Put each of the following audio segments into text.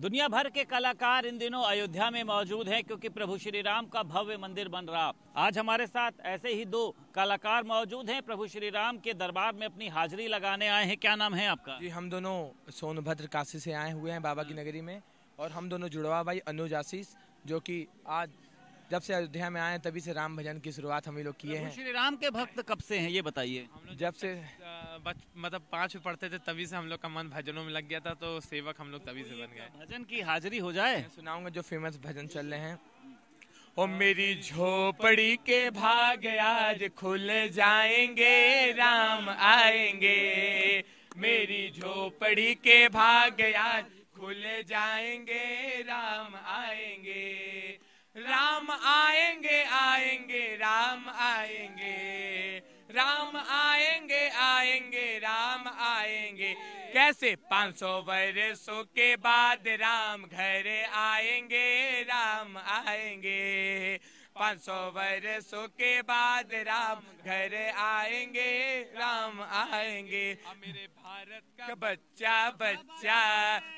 दुनिया भर के कलाकार इन दिनों अयोध्या में मौजूद हैं क्योंकि प्रभु श्री राम का भव्य मंदिर बन रहा आज हमारे साथ ऐसे ही दो कलाकार मौजूद हैं प्रभु श्री राम के दरबार में अपनी हाजिरी लगाने आए हैं क्या नाम है आपका जी हम दोनों सोनभद्र काशी से आए हुए हैं बाबा की हम्म। नगरी में और हम दोनों जुड़वा भाई अनुज आशीष जो कि आज जब से अयोध्या में आए तभी से राम भजन की शुरुआत हम लोग किए हैं श्री राम के भक्त कब से हैं ये बताइए जब से बच मतलब पाँच में पढ़ते थे तभी से हम लोग का मन भजनों में लग गया था तो सेवक हम लोग तभी से बन गए भजन की हाजिरी हो जाए सुनाऊंगा जो फेमस भजन चल रहे हैं ओ मेरी झोपड़ी के भाग आज खुल जाएंगे राम आएंगे मेरी झोपड़ी के भाग आज खुल जाएंगे राम आएंगे राम आएंगे आएंगे राम आएंगे राम आए कैसे पाँच सौ वर्षों के बाद राम घर आएंगे राम आएंगे पाँच सौ वर्षों के बाद राम घर आएंगे राम आएंगे मेरे भारत का बच्चा बच्चा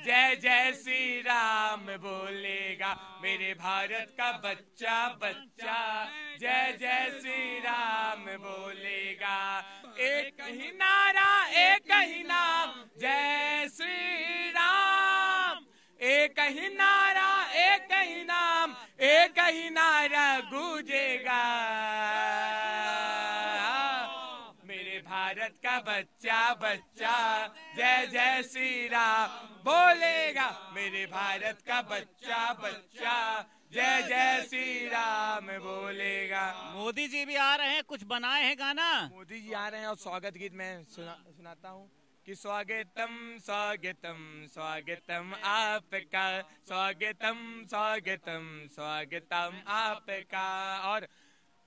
जय जय श्री राम बोलेगा मेरे भारत का बच्चा बच्चा जय जय श्री राम बोलेगा एक ही नारा एक ही नारा जय श्री राम एक ही नारा एक ही नाम एक ही नारा गूंजेगा मेरे भारत का बच्चा बच्चा जय जय श्री राम बोलेगा मेरे भारत का बच्चा बच्चा जय जय श्री राम बोलेगा मोदी जी भी आ रहे हैं कुछ बनाए हैं गाना मोदी जी आ रहे हैं और स्वागत गीत मैं सुना, सुनाता हूँ कि स्वागतम स्वागतम स्वागतम आपका स्वागतम स्वागतम स्वागतम आपका और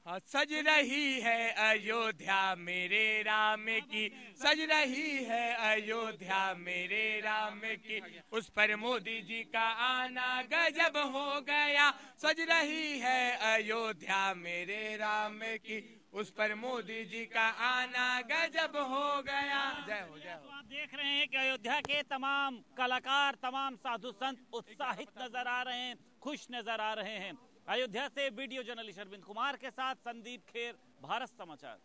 हाँ, सज रही है अयोध्या मेरे राम की सज रही है अयोध्या मेरे राम की उस पर मोदी जी का आना गजब हो गया सज रही है अयोध्या मेरे राम की उस पर मोदी जी का आना गजब हो गया जय हो जय हो आप देख रहे हैं कि अयोध्या के तमाम कलाकार तमाम साधु संत उत्साहित नजर आ रहे हैं खुश नजर आ रहे हैं अयोध्या से वीडियो जर्नलिस्ट अरविंद कुमार के साथ संदीप खेर भारत समाचार